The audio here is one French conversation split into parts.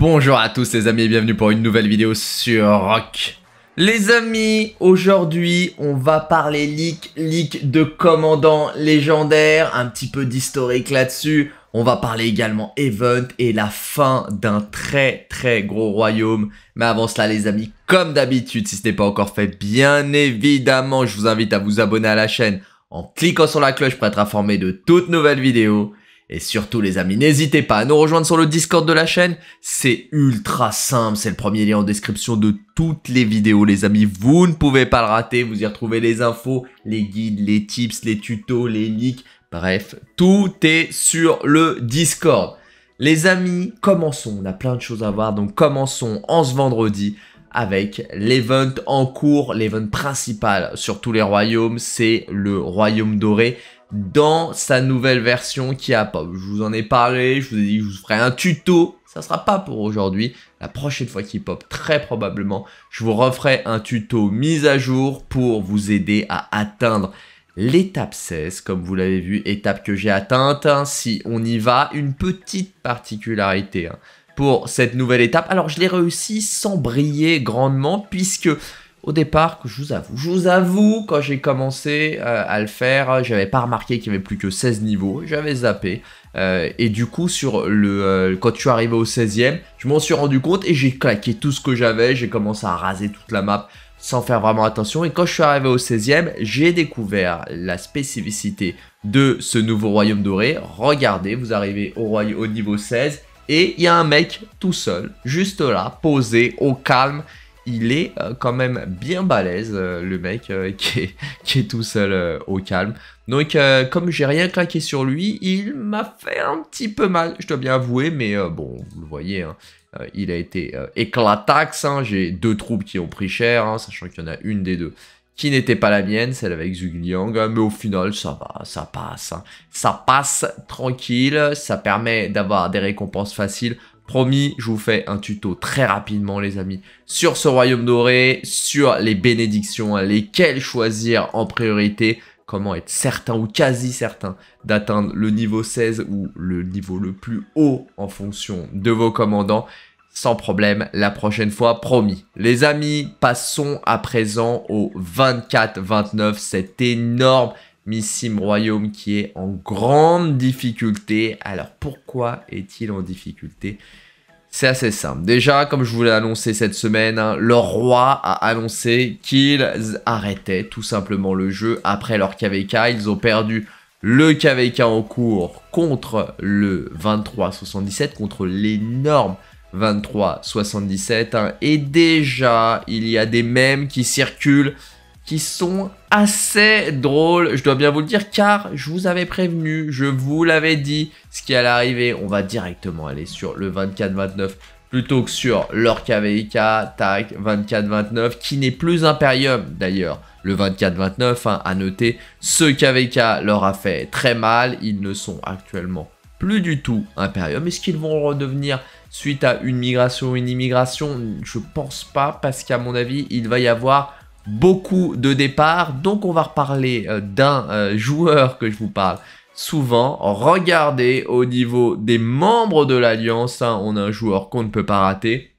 Bonjour à tous les amis et bienvenue pour une nouvelle vidéo sur Rock. Les amis, aujourd'hui on va parler leak, leak de commandant légendaire, un petit peu d'historique là-dessus. On va parler également event et la fin d'un très très gros royaume. Mais avant cela les amis, comme d'habitude, si ce n'est pas encore fait, bien évidemment je vous invite à vous abonner à la chaîne en cliquant sur la cloche pour être informé de toutes nouvelles vidéos. Et surtout les amis, n'hésitez pas à nous rejoindre sur le Discord de la chaîne, c'est ultra simple, c'est le premier lien en description de toutes les vidéos les amis, vous ne pouvez pas le rater, vous y retrouvez les infos, les guides, les tips, les tutos, les leaks, bref, tout est sur le Discord. Les amis, commençons, on a plein de choses à voir, donc commençons en ce vendredi avec l'event en cours, l'event principal sur tous les royaumes, c'est le royaume doré dans sa nouvelle version qui a pop. Je vous en ai parlé, je vous ai dit que je vous ferai un tuto. Ça sera pas pour aujourd'hui. La prochaine fois qu'il pop, très probablement, je vous referai un tuto mise à jour pour vous aider à atteindre l'étape 16, comme vous l'avez vu, étape que j'ai atteinte. Hein. si on y va, une petite particularité hein, pour cette nouvelle étape. Alors, je l'ai réussi sans briller grandement, puisque au départ, que je vous avoue, je vous avoue, quand j'ai commencé euh, à le faire, j'avais pas remarqué qu'il y avait plus que 16 niveaux, j'avais zappé. Euh, et du coup, sur le, euh, quand je suis arrivé au 16 e je m'en suis rendu compte et j'ai claqué tout ce que j'avais, j'ai commencé à raser toute la map sans faire vraiment attention. Et quand je suis arrivé au 16 e j'ai découvert la spécificité de ce nouveau royaume doré. Regardez, vous arrivez au, au niveau 16 et il y a un mec tout seul, juste là, posé, au calme, il est euh, quand même bien balèze, euh, le mec euh, qui est, tout seul au calme. Donc, comme j'ai rien claqué sur lui, il m'a fait un petit peu mal, je dois bien avouer, mais bon, vous le voyez, hein, il a été éclatax. Hein. j'ai deux troupes qui ont pris cher, hein, sachant qu'il y en a une des deux qui n'était pas la mienne, celle avec Zugliang, mais au final, ça va, ça passe. Ça passe tranquille, ça permet d'avoir des récompenses faciles Promis, je vous fais un tuto très rapidement, les amis, sur ce royaume doré, sur les bénédictions, lesquelles choisir en priorité, comment être certain ou quasi certain d'atteindre le niveau 16 ou le niveau le plus haut en fonction de vos commandants sans problème la prochaine fois, promis. Les amis, passons à présent au 24-29, cet énorme Missim Royaume qui est en grande difficulté. Alors pourquoi est-il en difficulté c'est assez simple. Déjà, comme je vous l'ai annoncé cette semaine, hein, leur roi a annoncé qu'ils arrêtaient tout simplement le jeu après leur KVK. Ils ont perdu le KVK en cours contre le 2377, contre l'énorme 2377. Hein. Et déjà, il y a des mèmes qui circulent qui sont assez drôles, je dois bien vous le dire, car je vous avais prévenu, je vous l'avais dit, ce qui allait arriver, on va directement aller sur le 24-29 plutôt que sur leur KVK, tac, 24-29, qui n'est plus Imperium d'ailleurs. Le 24-29, hein, à noter, ce KVK leur a fait très mal, ils ne sont actuellement plus du tout Imperium. Est-ce qu'ils vont redevenir suite à une migration ou une immigration Je pense pas, parce qu'à mon avis, il va y avoir beaucoup de départs. Donc on va reparler euh, d'un euh, joueur que je vous parle souvent. Regardez au niveau des membres de l'Alliance, hein, on a un joueur qu'on ne peut pas rater.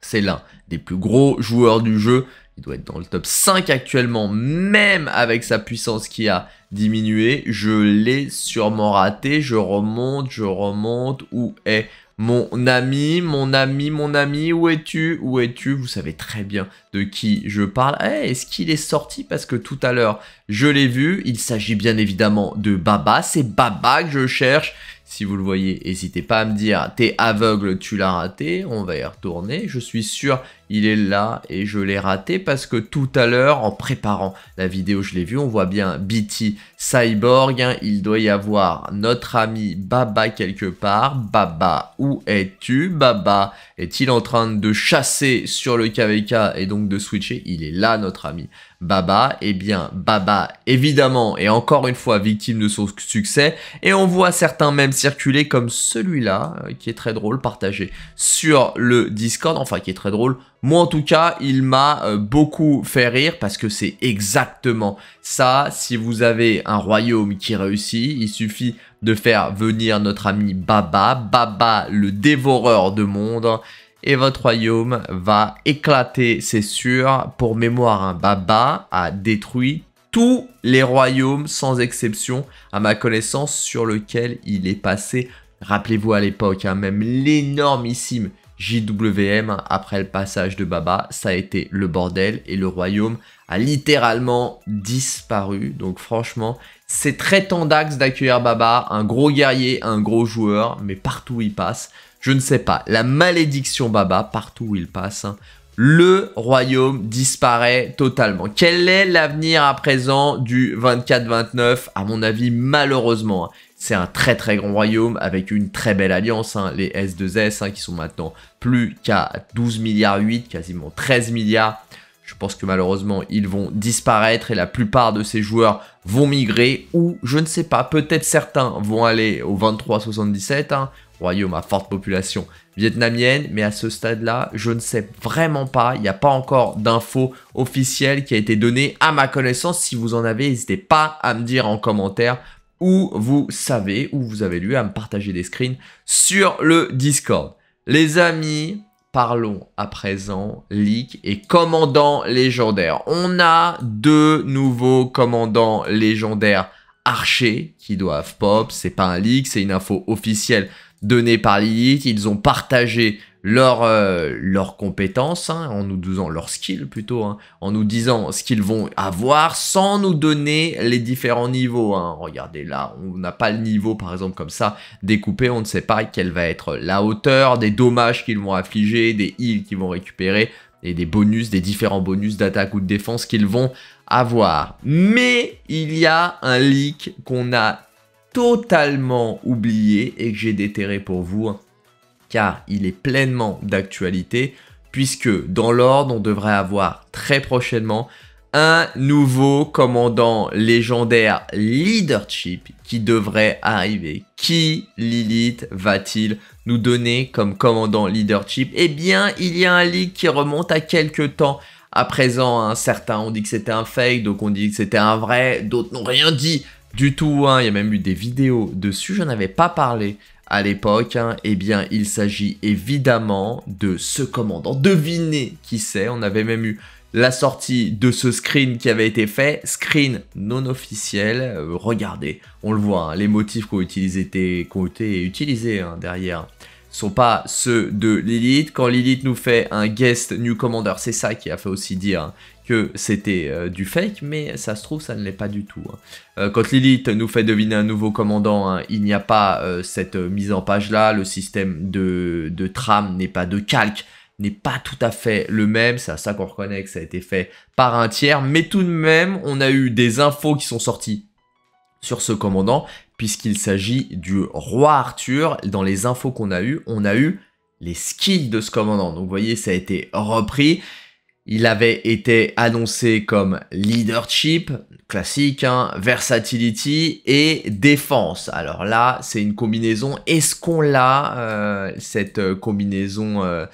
C'est l'un des plus gros joueurs du jeu. Il doit être dans le top 5 actuellement, même avec sa puissance qui a diminué. Je l'ai sûrement raté. Je remonte, je remonte. Où est mon ami, mon ami, mon ami, où es-tu Où es-tu Vous savez très bien de qui je parle. Eh, est-ce qu'il est sorti Parce que tout à l'heure, je l'ai vu. Il s'agit bien évidemment de Baba. C'est Baba que je cherche. Si vous le voyez, n'hésitez pas à me dire t'es aveugle, tu l'as raté, on va y retourner. Je suis sûr, il est là et je l'ai raté parce que tout à l'heure, en préparant la vidéo, je l'ai vu, on voit bien BT Cyborg. Hein. il doit y avoir notre ami Baba quelque part. Baba, où es-tu Baba, est-il en train de chasser sur le KVK et donc de switcher Il est là, notre ami Baba Eh bien, Baba, évidemment, est encore une fois victime de son succès, et on voit certains même circuler comme celui-là, euh, qui est très drôle, partagé sur le Discord, enfin qui est très drôle. Moi en tout cas, il m'a euh, beaucoup fait rire parce que c'est exactement ça. Si vous avez un royaume qui réussit, il suffit de faire venir notre ami Baba, Baba le dévoreur de monde, et votre royaume va éclater, c'est sûr. Pour mémoire, Baba a détruit tous les royaumes sans exception, à ma connaissance, sur lequel il est passé. Rappelez-vous à l'époque, hein, même l'énormissime JWM après le passage de Baba, ça a été le bordel et le royaume a littéralement disparu. Donc franchement, c'est très tendax d'accueillir Baba, un gros guerrier, un gros joueur, mais partout où il passe, je ne sais pas, la malédiction Baba, partout où il passe, hein, le royaume disparaît totalement. Quel est l'avenir à présent du 24-29 À mon avis, malheureusement, hein. c'est un très très grand royaume avec une très belle alliance, hein, les S2S qui sont maintenant plus qu'à 12 milliards 8, quasiment 13 milliards. Je pense que malheureusement, ils vont disparaître et la plupart de ces joueurs vont migrer ou, je ne sais pas, peut-être certains vont aller au 23,77. 77 royaume à forte population vietnamienne, mais à ce stade-là, je ne sais vraiment pas, il n'y a pas encore d'infos officielle qui a été donnée à ma connaissance. Si vous en avez, n'hésitez pas à me dire en commentaire où vous savez, où vous avez lu, à me partager des screens sur le Discord. Les amis, parlons à présent leak et commandant légendaire. On a deux nouveaux commandants légendaires archer qui doivent pop. C'est pas un leak, c'est une info officielle donnés par l'élite, ils ont partagé euh, leurs leur compétences, hein, en nous disant leur skill plutôt, hein, en nous disant ce qu'ils vont avoir sans nous donner les différents niveaux. Hein. Regardez là, on n'a pas le niveau par exemple comme ça découpé, on ne sait pas quelle va être la hauteur, des dommages qu'ils vont affliger, des heals qu'ils vont récupérer et des bonus, des différents bonus d'attaque ou de défense qu'ils vont avoir. Mais il y a un leak qu'on a totalement oublié et que j'ai déterré pour vous, hein. car il est pleinement d'actualité, puisque dans l'ordre, on devrait avoir très prochainement un nouveau commandant légendaire leadership qui devrait arriver. Qui Lilith va-t-il nous donner comme commandant leadership Eh bien, il y a un leak qui remonte à quelques temps à présent. Hein, certains ont dit que c'était un fake, donc on dit que c'était un vrai, d'autres n'ont rien dit du tout. Hein. Il y a même eu des vidéos dessus, je n'avais pas parlé à l'époque, hein. eh bien, il s'agit évidemment de ce commandant. Devinez qui c'est. On avait même eu la sortie de ce screen qui avait été fait, screen non officiel. Euh, regardez, on le voit, hein. les motifs qu'on utilisé, été utilisés hein, derrière sont pas ceux de Lilith. Quand Lilith nous fait un guest new commander, c'est ça qui a fait aussi dire que c'était euh, du fake, mais ça se trouve, ça ne l'est pas du tout. Hein. Euh, quand Lilith nous fait deviner un nouveau commandant, hein, il n'y a pas euh, cette mise en page là, le système de, de trame n'est pas de calque, n'est pas tout à fait le même, c'est à ça qu'on reconnaît que ça a été fait par un tiers, mais tout de même, on a eu des infos qui sont sorties sur ce commandant, puisqu'il s'agit du roi Arthur. Dans les infos qu'on a eues, on a eu les skills de ce commandant. Donc vous voyez, ça a été repris. Il avait été annoncé comme leadership, classique, hein, versatility et défense. Alors là, c'est une combinaison. Est-ce qu'on l'a, euh, cette euh, combinaison euh,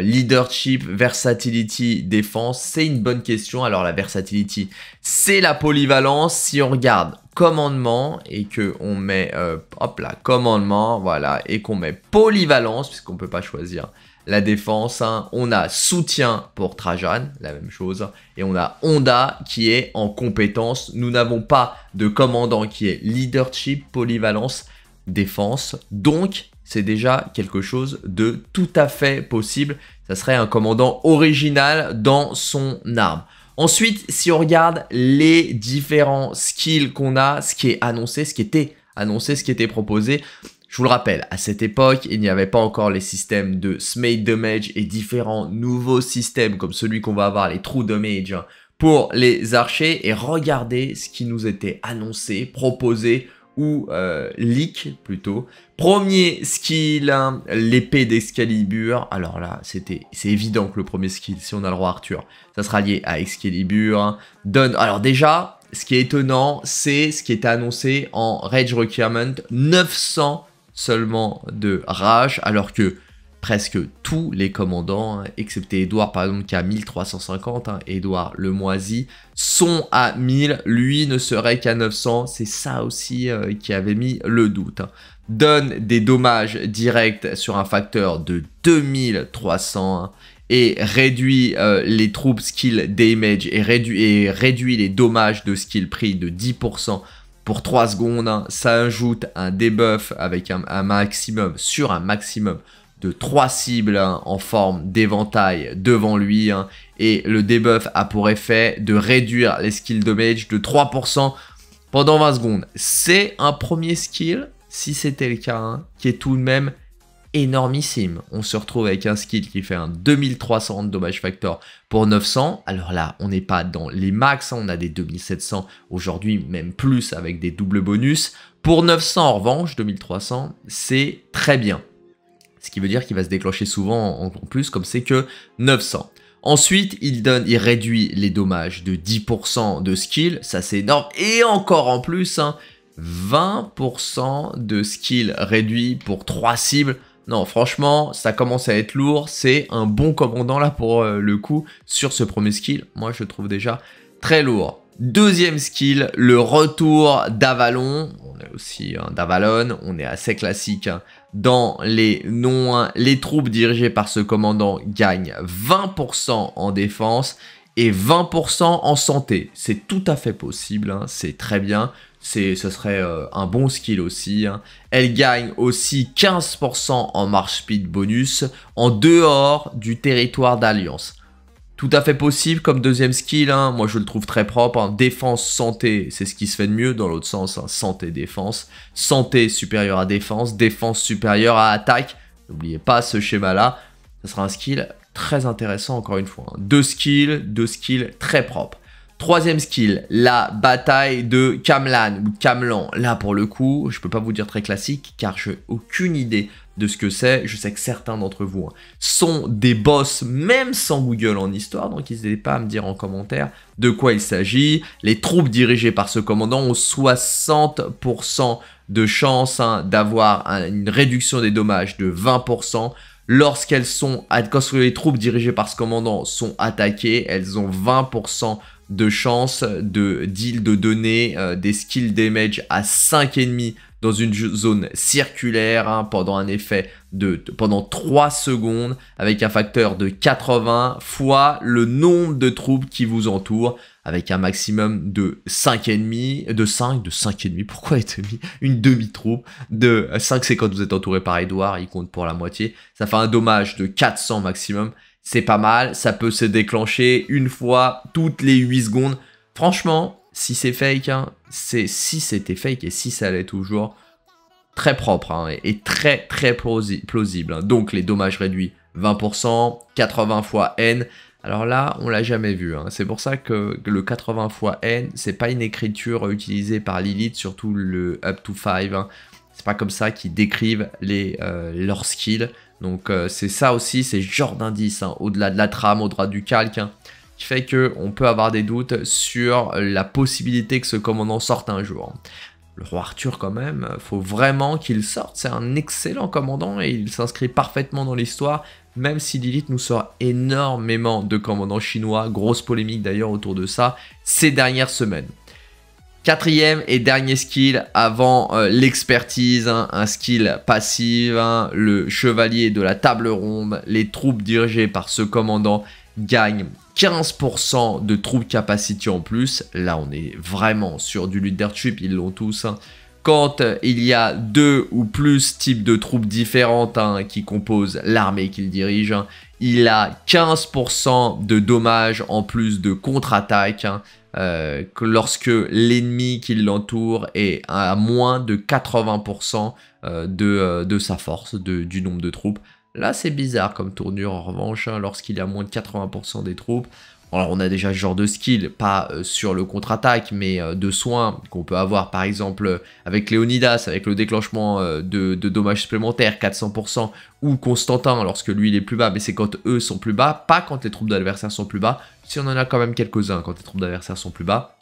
leadership, versatility, défense C'est une bonne question. Alors la versatility, c'est la polyvalence. Si on regarde commandement et que on met, hop là, commandement, voilà, et qu'on met polyvalence, puisqu'on ne peut pas choisir la défense. Hein. On a soutien pour Trajan, la même chose. Et on a Honda qui est en compétence. Nous n'avons pas de commandant qui est leadership, polyvalence, défense. Donc, c'est déjà quelque chose de tout à fait possible. Ça serait un commandant original dans son arme. Ensuite, si on regarde les différents skills qu'on a, ce qui est annoncé, ce qui était annoncé, ce qui était proposé, je vous le rappelle, à cette époque, il n'y avait pas encore les systèmes de Smite Damage et différents nouveaux systèmes comme celui qu'on va avoir, les True Damage, hein, pour les archers. Et regardez ce qui nous était annoncé, proposé ou euh, leak plutôt. Premier skill, hein, l'épée d'Excalibur. Alors là, c'était, c'est évident que le premier skill, si on a le roi Arthur, ça sera lié à Excalibur. Hein. Donne, alors déjà, ce qui est étonnant, c'est ce qui était annoncé en Rage Requirement, 900 seulement de rage, alors que presque tous les commandants, hein, excepté Édouard par exemple qui a 1350, Edouard hein, Édouard le sont à 1000, lui ne serait qu'à 900, c'est ça aussi euh, qui avait mis le doute. Hein. Donne des dommages directs sur un facteur de 2300 et réduit euh, les troupes skill damage et réduit, et réduit les dommages de skill pris de 10% pour 3 secondes. Hein, ça ajoute un debuff avec un, maximum sur un maximum de 3 cibles hein, en forme d'éventail devant lui. Hein, et le debuff a pour effet de réduire les skills damage de 3% pendant 20 secondes. C'est un premier skill, si c'était le cas, qui est tout de même énormissime. On se retrouve avec un skill qui fait un 2300 de dommage factor pour 900. Alors là, on n'est pas dans les max, hein. on a des 2700 aujourd'hui, même plus avec des doubles bonus. Pour 900 en revanche, 2300, c'est très bien. Ce qui veut dire qu'il va se déclencher souvent en plus, comme c'est que 900. Ensuite, il donne, il réduit les dommages de 10% de skill, ça c'est énorme. Et encore en plus, 20% hein, de skill réduit pour 3 cibles. Non, franchement, ça commence à être lourd. C'est un bon commandant là pour euh, le coup sur ce premier skill. Moi, je le trouve déjà très lourd. Deuxième skill, le retour d'Avalon. On est aussi un d'Avalon, on est assez classique hein, dans les noms. Hein. Les troupes dirigées par ce commandant gagnent 20% en défense et 20% en santé. C'est tout à fait possible, hein. c'est très bien c'est, ce serait euh, un bon skill aussi. Hein. Elle gagne aussi 15% en marche speed bonus en dehors du territoire d'alliance. Tout à fait possible comme deuxième skill, hein. moi je le trouve très propre. Hein. Défense, santé, c'est ce qui se fait de mieux dans l'autre sens. Santé, défense. Santé supérieure à défense, défense supérieure à attaque. N'oubliez pas ce schéma-là. Ce sera un skill très intéressant encore une fois. Deux skills, deux skills très propres. Troisième skill, la bataille de Kamlan ou Kamlan. Là, pour le coup, je peux pas vous dire très classique car je aucune idée de ce que c'est. Je sais que certains d'entre vous hein, sont des boss même sans Google en histoire, donc n'hésitez pas à me dire en commentaire de quoi il s'agit. Les troupes dirigées par ce commandant ont 60% de chance hein, d'avoir une réduction des dommages de 20% lorsqu'elles sont, les troupes dirigées par ce commandant sont attaquées, elles ont 20% de chance de deal de donner euh, des skills damage à ennemis dans une zone circulaire hein, pendant un effet de, pendant 3 secondes avec un facteur de 80 fois le nombre de troupes qui vous entourent avec un maximum de 5 ennemis de 5 de ennemis pourquoi demi une demi-troupe de 5 c'est quand vous êtes entouré par Edouard il compte pour la moitié ça fait un dommage de 400 maximum c'est pas mal, ça peut se déclencher une fois toutes les 8 secondes. Franchement, si c'est fake, hein, c'est si c'était fake et si ça allait toujours, très propre hein, et, très très plausible. Hein. Donc les dommages réduits 20%, 80 fois N. Alors là, on l'a jamais vu. C'est pour ça que, le 80 fois N, c'est pas une écriture utilisée par Lilith, surtout le up to 5. C'est pas comme ça qu'ils décrivent les, euh, leurs skills. Donc euh, c'est ça aussi, c'est genre d'indice, hein, au-delà de la trame, au-delà du calque, hein, qui fait qu'on peut avoir des doutes sur la possibilité que ce commandant sorte un jour. Le roi Arthur quand même, faut vraiment qu'il sorte, c'est un excellent commandant et il s'inscrit parfaitement dans l'histoire, même si Lilith nous sort énormément de commandants chinois, grosse polémique d'ailleurs autour de ça ces dernières semaines. Quatrième et dernier skill avant euh, l'expertise, hein, un skill passif, hein, le chevalier de la table ronde, les troupes dirigées par ce commandant gagnent 15% de troupes capacité en plus. Là, on est vraiment sur du leadership, ils l'ont tous. Hein. Quand euh, il y a deux ou plus types de troupes différentes qui composent l'armée qu'il dirige, il a 15% de dommages en plus de contre-attaque. Euh, lorsque l'ennemi qui l'entoure est à moins de 80% euh, euh, de, sa force, du nombre de troupes. Là, c'est bizarre comme tournure en revanche, hein, lorsqu'il y a moins de 80% des troupes. Alors, on a déjà ce genre de skill, pas sur le contre-attaque, mais de soins qu'on peut avoir par exemple avec Léonidas, avec le déclenchement de, dommages supplémentaires, 400%, ou Constantin, lorsque lui il est plus bas, mais c'est quand eux sont plus bas, pas quand les troupes d'adversaires sont plus bas, si on en a quand même quelques-uns quand les troupes d'adversaires sont plus bas.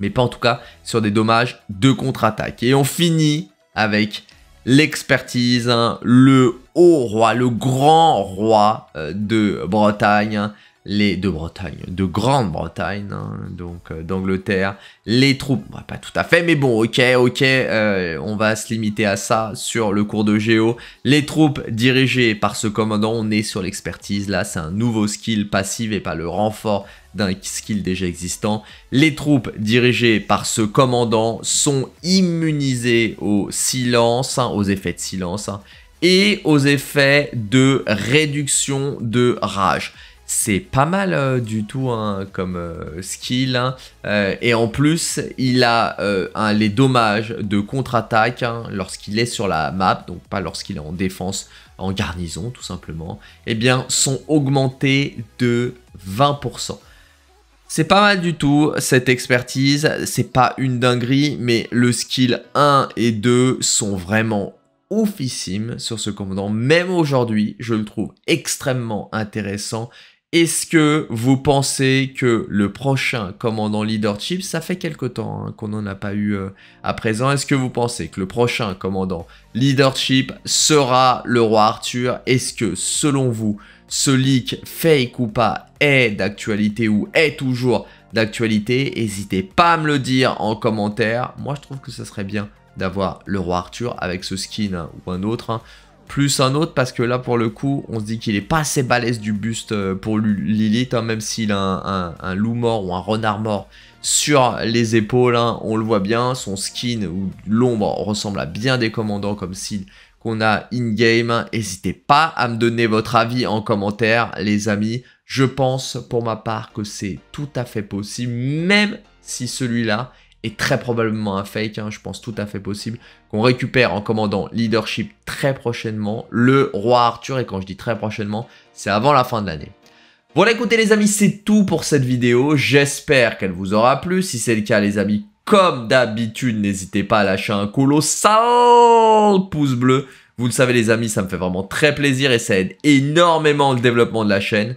Mais pas en tout cas sur des dommages de contre-attaque. Et on finit avec l'expertise, hein, le haut roi, le grand roi euh, de Bretagne, les de Bretagne, de Grande-Bretagne, hein, donc euh, d'Angleterre, les troupes, bah, pas tout à fait, mais bon, ok, ok, euh, on va se limiter à ça sur le cours de géo. Les troupes dirigées par ce commandant, on est sur l'expertise, là c'est un nouveau skill passif et pas le renfort d'un skill déjà existant. Les troupes dirigées par ce commandant sont immunisées au silence, hein, aux effets de silence, hein, et aux effets de réduction de rage c'est pas mal euh, du tout hein, comme euh, skill. Hein. Euh, et en plus, il a les dommages de contre-attaque hein, lorsqu'il est sur la map, donc pas lorsqu'il est en défense, en garnison tout simplement, eh bien, sont augmentés de 20%. C'est pas mal du tout cette expertise, c'est pas une dinguerie, mais le skill 1 et 2 sont vraiment oufissimes sur ce commandant. Même aujourd'hui, je le trouve extrêmement intéressant est-ce que vous pensez que le prochain commandant leadership, ça fait quelque temps hein, qu'on n'en a pas eu euh, à présent, est-ce que vous pensez que le prochain commandant leadership sera le roi Arthur Est-ce que selon vous, ce leak fake ou pas est d'actualité ou est toujours d'actualité N'hésitez pas à me le dire en commentaire. Moi, je trouve que ça serait bien d'avoir le roi Arthur avec ce skin hein, ou un autre. Hein plus un autre parce que là pour le coup on se dit qu'il est pas assez balèze du buste euh, pour Lilith hein, même s'il a un, loup mort ou un renard mort sur les épaules hein, on le voit bien son skin ou l'ombre ressemble à bien des commandants comme s'il qu'on a in-game. Hein. N'hésitez pas à me donner votre avis en commentaire, les amis. Je pense pour ma part que c'est tout à fait possible, même si celui-là et très probablement un fake, hein, je pense tout à fait possible, qu'on récupère en commandant leadership très prochainement, le roi Arthur, et quand je dis très prochainement, c'est avant la fin de l'année. Voilà écoutez les amis, c'est tout pour cette vidéo, j'espère qu'elle vous aura plu, si c'est le cas les amis, comme d'habitude, n'hésitez pas à lâcher un colossal pouce bleu, vous le savez les amis, ça me fait vraiment très plaisir et ça aide énormément le développement de la chaîne.